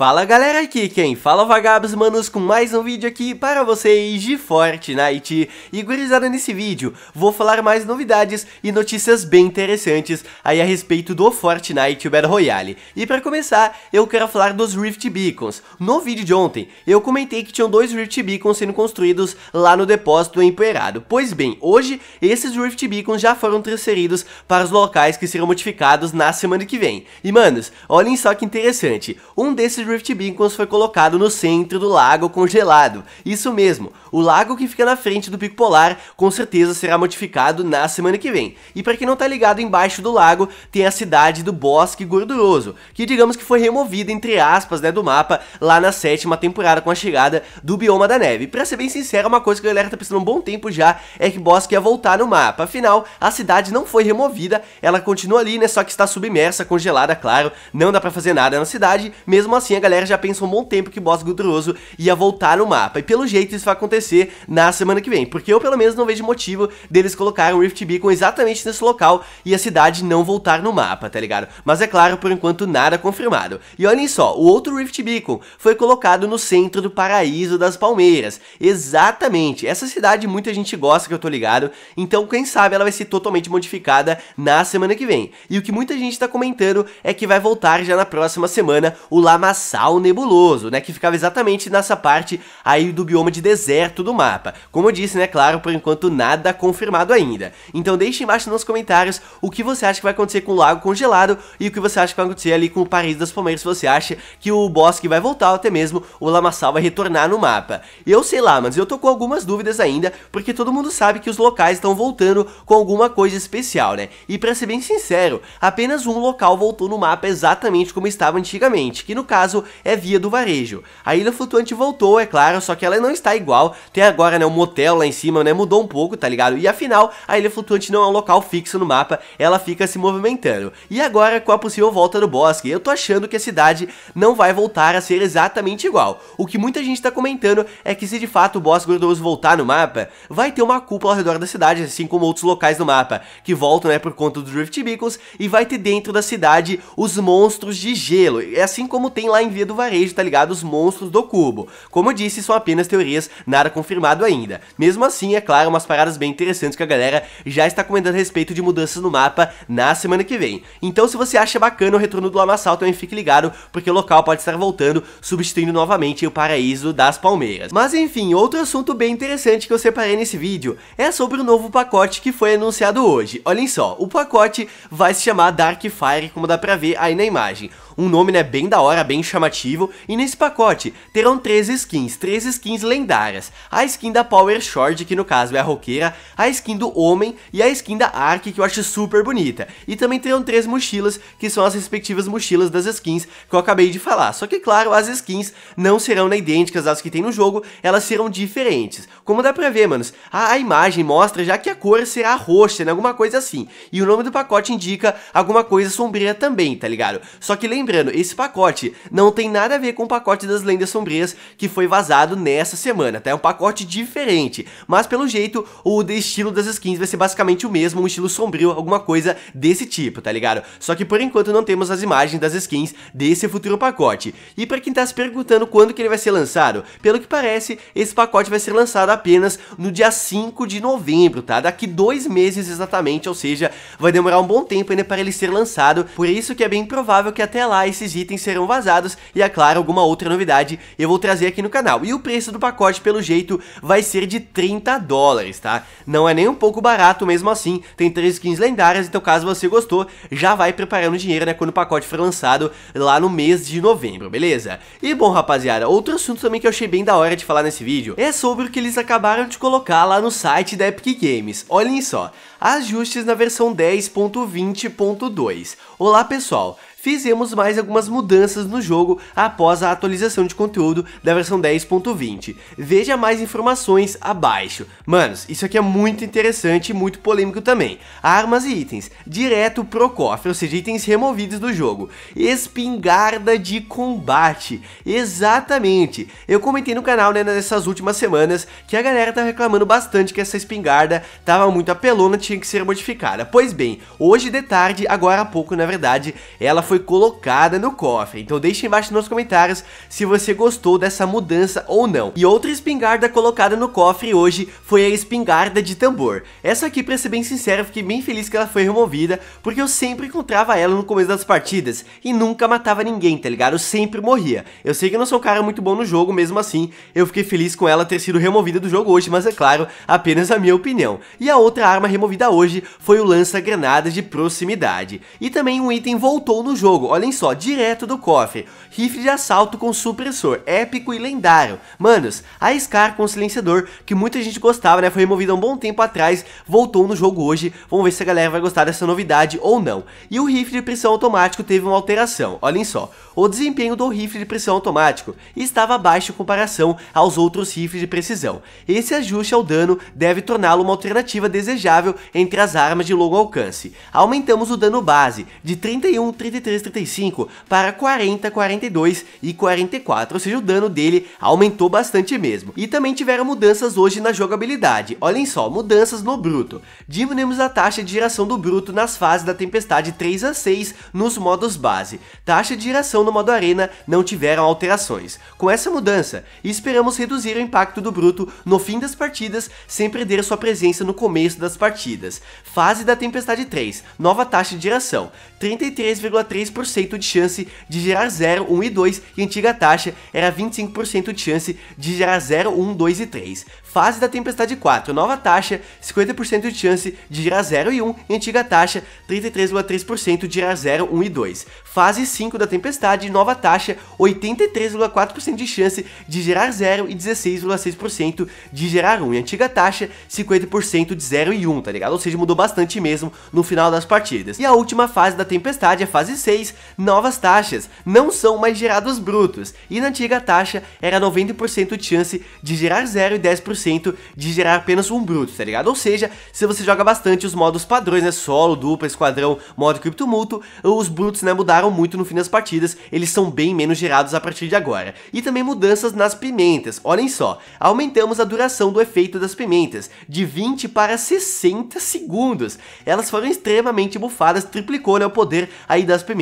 Fala galera aqui quem fala é vagabos manos com mais um vídeo aqui para vocês de Fortnite E gurizada nesse vídeo vou falar mais novidades e notícias bem interessantes aí a respeito do Fortnite Battle Royale E para começar eu quero falar dos Rift Beacons No vídeo de ontem eu comentei que tinham dois Rift Beacons sendo construídos lá no depósito empoeirado Pois bem, hoje esses Rift Beacons já foram transferidos para os locais que serão modificados na semana que vem E manos, olhem só que interessante, um desses Rift Beacons foi colocado no centro do lago congelado. Isso mesmo, o lago que fica na frente do Pico Polar com certeza será modificado na semana que vem. E para quem não tá ligado, embaixo do lago tem a cidade do Bosque Gorduroso, que digamos que foi removida entre aspas né, do mapa lá na sétima temporada com a chegada do Bioma da Neve. Para ser bem sincero, uma coisa que a galera tá pensando um bom tempo já é que Bosque ia voltar no mapa. Afinal, a cidade não foi removida, ela continua ali, né, só que está submersa, congelada, claro, não dá para fazer nada na cidade. Mesmo assim, a galera já pensou um bom tempo que o boss gorduroso ia voltar no mapa. E pelo jeito isso vai acontecer na semana que vem, porque eu pelo menos não vejo motivo deles colocarem o Rift Beacon exatamente nesse local e a cidade não voltar no mapa, tá ligado? Mas é claro, por enquanto nada confirmado. E olhem só, o outro Rift Beacon foi colocado no centro do Paraíso das Palmeiras. Exatamente, essa cidade muita gente gosta que eu tô ligado, então quem sabe ela vai ser totalmente modificada na semana que vem. E o que muita gente tá comentando é que vai voltar já na próxima semana o Lamas Sal Nebuloso, né, que ficava exatamente nessa parte aí do bioma de deserto do mapa. Como eu disse, né, claro, por enquanto nada confirmado ainda. Então deixe embaixo nos comentários o que você acha que vai acontecer com o Lago Congelado e o que você acha que vai acontecer ali com o Paris das Palmeiras, se você acha que o bosque vai voltar ou até mesmo o Lamaçal vai retornar no mapa. Eu sei lá, mas eu tô com algumas dúvidas ainda, porque todo mundo sabe que os locais estão voltando com alguma coisa especial, né? E pra ser bem sincero, apenas um local voltou no mapa exatamente como estava antigamente, que no caso caso é via do varejo. A Ilha Flutuante voltou, é claro, só que ela não está igual. Tem agora, né, um motel lá em cima, né, mudou um pouco, tá ligado? E afinal, a Ilha Flutuante não é um local fixo no mapa, ela fica se movimentando. E agora, com a possível volta do bosque, eu tô achando que a cidade não vai voltar a ser exatamente igual. O que muita gente tá comentando é que se de fato o bosque gordoso voltar no mapa, vai ter uma cúpula ao redor da cidade, assim como outros locais do mapa, que voltam, né, por conta do Drift Beacons, e vai ter dentro da cidade os monstros de gelo, assim como tem lá em Via do Varejo, tá ligado? Os monstros do cubo. Como eu disse, são apenas teorias, nada confirmado ainda. Mesmo assim, é claro, umas paradas bem interessantes que a galera já está comentando a respeito de mudanças no mapa na semana que vem. Então, se você acha bacana o retorno do Lamaçal, também fique ligado, porque o local pode estar voltando, substituindo novamente o paraíso das Palmeiras. Mas enfim, outro assunto bem interessante que eu separei nesse vídeo é sobre o novo pacote que foi anunciado hoje. Olhem só, o pacote vai se chamar Dark Fire, como dá pra ver aí na imagem. Um nome né, bem da hora, bem chamativo, e nesse pacote terão três skins, três skins lendárias. A skin da Power Short, que no caso é a roqueira, a skin do Homem e a skin da Ark, que eu acho super bonita. E também terão três mochilas, que são as respectivas mochilas das skins que eu acabei de falar. Só que claro, as skins não serão né, idênticas às que tem no jogo, elas serão diferentes. Como dá pra ver, manos, a, a imagem mostra já que a cor será roxa, né, alguma coisa assim. E o nome do pacote indica alguma coisa sombria também, tá ligado? Só que lembrando, esse pacote não tem nada a ver com o pacote das lendas sombrias que foi vazado nessa semana, tá? É um pacote diferente, mas pelo jeito o estilo das skins vai ser basicamente o mesmo, um estilo sombrio, alguma coisa desse tipo, tá ligado? Só que por enquanto não temos as imagens das skins desse futuro pacote. E pra quem tá se perguntando quando que ele vai ser lançado, pelo que parece, esse pacote vai ser lançado apenas no dia 5 de novembro, tá? Daqui dois meses exatamente, ou seja, vai demorar um bom tempo ainda para ele ser lançado, por isso que é bem provável que até lá esses itens serão vazados e, é claro, alguma outra novidade eu vou trazer aqui no canal. E o preço do pacote, pelo jeito, vai ser de 30 dólares, tá? Não é nem um pouco barato mesmo assim, tem 3 skins lendárias, então caso você gostou, já vai preparando dinheiro, né, quando o pacote for lançado lá no mês de novembro, beleza? E bom, rapaziada, outro assunto também que eu achei bem da hora de falar nesse vídeo é sobre o que eles acabaram de colocar lá no site da Epic Games. Olhem só, ajustes na versão 10.20.2. Olá pessoal, fizemos mais algumas mudanças no jogo após a atualização de conteúdo da versão 10.20. Veja mais informações abaixo. Manos, isso aqui é muito interessante e muito polêmico também. Armas e itens, direto pro cofre, ou seja, itens removidos do jogo. Espingarda de combate, exatamente. Eu comentei no canal, né, nessas últimas semanas, que a galera tá reclamando bastante que essa espingarda tava muito apelona, tinha que ser modificada. Pois bem, hoje de tarde, agora há pouco, na verdade, ela foi colocada no cofre. Então deixa embaixo nos comentários se você gostou dessa mudança ou não. E outra espingarda colocada no cofre hoje foi a espingarda de tambor. Essa aqui, pra ser bem sincero, fiquei bem feliz que ela foi removida, porque eu sempre encontrava ela no começo das partidas e nunca matava ninguém, tá ligado? Eu sempre morria. Eu sei que eu não sou um cara muito bom no jogo, mesmo assim, eu fiquei feliz com ela ter sido removida do jogo hoje, mas é claro, apenas a minha opinião. E a outra arma removida hoje foi o lança-granadas de proximidade. E também um item voltou no jogo, olhem só, direto do cofre. Rifle de assalto com supressor, épico e lendário. Manos, a Scar com silenciador, que muita gente gostava, né, foi removida há um bom tempo atrás, voltou no jogo hoje, vamos ver se a galera vai gostar dessa novidade ou não. E o rifle de pressão automático teve uma alteração, olhem só. O desempenho do rifle de pressão automático estava baixo em comparação aos outros rifles de precisão. Esse ajuste ao dano deve torná-lo uma alternativa desejável entre as armas de longo alcance. Aumentamos o dano base de 31, 33 33, 35 para 40, 42 e 44, ou seja, o dano dele aumentou bastante mesmo. E também tiveram mudanças hoje na jogabilidade, olhem só, mudanças no bruto. Diminuímos a taxa de geração do bruto nas fases da tempestade 3 a 6 nos modos base. Taxa de geração no modo arena não tiveram alterações. Com essa mudança, esperamos reduzir o impacto do bruto no fim das partidas sem perder sua presença no começo das partidas. Fase da tempestade 3, nova taxa de geração, 33,3 3% de chance de gerar 0, 1 e 2 e a antiga taxa era 25% de chance de gerar 0, 1, 2 e 3. Fase da Tempestade 4, nova taxa, 50% de chance de gerar 0 e 1 e antiga taxa 33,3% de gerar 0, 1 e 2. Fase 5 da Tempestade, nova taxa, 83,4% de chance de gerar 0 e 16,6% de gerar 1 e antiga taxa 50% de 0 e 1, tá ligado? Ou seja, mudou bastante mesmo no final das partidas. E a última fase da Tempestade, a fase 6, novas taxas não são mais gerados brutos, e na antiga taxa era 90% de chance de gerar 0 e 10% de gerar apenas um bruto, tá ligado? Ou seja, se você joga bastante os modos padrões, né, solo, dupla, esquadrão, modo criptomulto, os brutos né, mudaram muito no fim das partidas, eles são bem menos gerados a partir de agora. E também mudanças nas pimentas, olhem só, aumentamos a duração do efeito das pimentas, de 20 para 60 segundos, elas foram extremamente bufadas, triplicou né, o poder aí das pimentas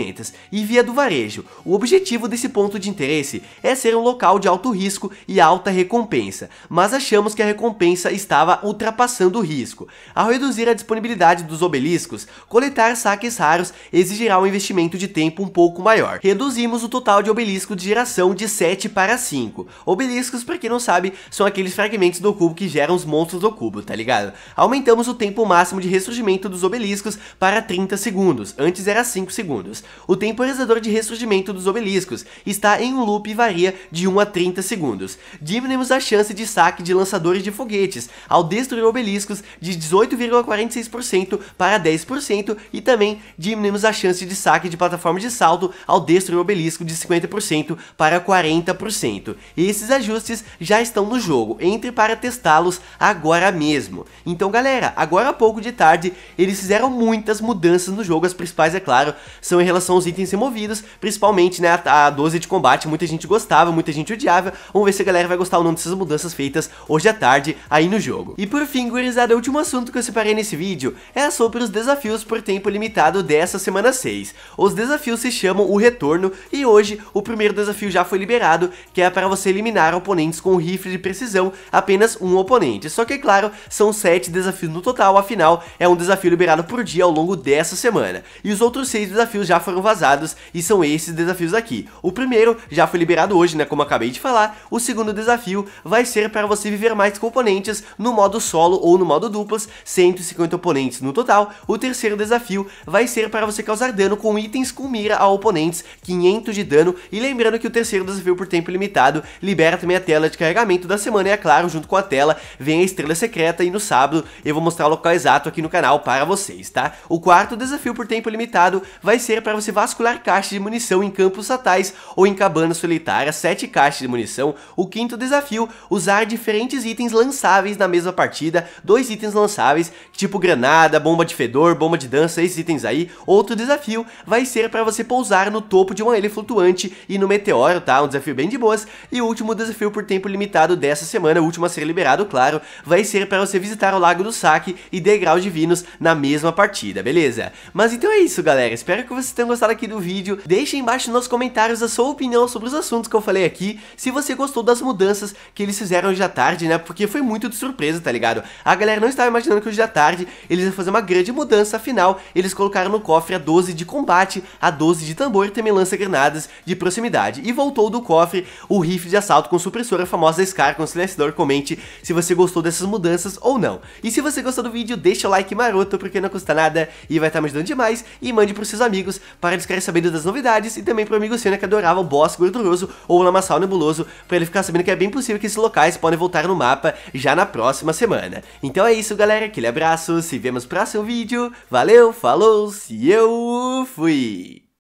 e via do varejo. O objetivo desse ponto de interesse é ser um local de alto risco e alta recompensa, mas achamos que a recompensa estava ultrapassando o risco. Ao reduzir a disponibilidade dos obeliscos, coletar saques raros exigirá um investimento de tempo um pouco maior. Reduzimos o total de obeliscos de geração de 7 para 5. Obeliscos, para quem não sabe, são aqueles fragmentos do cubo que geram os monstros do cubo, tá ligado? Aumentamos o tempo máximo de ressurgimento dos obeliscos para 30 segundos, antes era 5 segundos. O temporizador de ressurgimento dos obeliscos está em um loop e varia de 1 a 30 segundos. Diminuímos a chance de saque de lançadores de foguetes ao destruir obeliscos de 18,46% para 10% e também diminuímos a chance de saque de plataforma de salto ao destruir obelisco de 50% para 40%. esses ajustes já estão no jogo, entre para testá-los agora mesmo. Então galera, agora há pouco de tarde eles fizeram muitas mudanças no jogo, as principais é claro, são em relação são os itens removidos, principalmente né, a, a 12 de combate, muita gente gostava, muita gente odiava, vamos ver se a galera vai gostar ou não dessas mudanças feitas hoje à tarde aí no jogo. E por fim, gurizada, o último assunto que eu separei nesse vídeo é sobre os desafios por tempo limitado dessa semana 6. Os desafios se chamam o retorno e hoje o primeiro desafio já foi liberado, que é para você eliminar oponentes com rifle de precisão, apenas um oponente. Só que, é claro, são 7 desafios no total, afinal, é um desafio liberado por dia ao longo dessa semana. E os outros 6 desafios já foram vazados e são esses desafios aqui. O primeiro já foi liberado hoje, né, como acabei de falar. O segundo desafio vai ser para você viver mais componentes no modo solo ou no modo duplas, 150 oponentes no total. O terceiro desafio vai ser para você causar dano com itens com mira a oponentes, 500 de dano. E lembrando que o terceiro desafio por tempo limitado libera também a tela de carregamento da semana, e é claro, junto com a tela vem a estrela secreta e no sábado eu vou mostrar o local exato aqui no canal para vocês, tá? O quarto desafio por tempo limitado vai ser para você vasculhar caixas de munição em campos satais ou em cabanas solitárias, 7 caixas de munição. O quinto desafio, usar diferentes itens lançáveis na mesma partida, dois itens lançáveis, tipo granada, bomba de fedor, bomba de dança, esses itens aí. Outro desafio vai ser para você pousar no topo de uma ilha flutuante e no meteoro, tá? Um desafio bem de boas. E o último desafio por tempo limitado dessa semana, o último a ser liberado, claro, vai ser para você visitar o Lago do Saque e Degraus Divinos na mesma partida, beleza? Mas então é isso, galera. Espero que vocês tenham gostado aqui do vídeo. Deixe embaixo nos comentários a sua opinião sobre os assuntos que eu falei aqui. Se você gostou das mudanças que eles fizeram hoje à tarde, né? Porque foi muito de surpresa, tá ligado? A galera não estava imaginando que hoje à tarde eles iam fazer uma grande mudança. Afinal, eles colocaram no cofre a 12 de combate, a 12 de tambor e também lança-granadas de proximidade. E voltou do cofre o rifle de assalto com supressora famosa Scar com silenciador. Comente se você gostou dessas mudanças ou não. E se você gostou do vídeo, deixa o like maroto porque não custa nada e vai estar tá me ajudando demais. E mande pros seus amigos para eles ficarem sabendo das novidades e também o amigo Senna que adorava o boss gorduroso ou o lamaçal nebuloso, para ele ficar sabendo que é bem possível que esses locais podem voltar no mapa já na próxima semana. Então é isso galera, aquele abraço, se vemos no próximo vídeo, valeu, falou, se eu fui!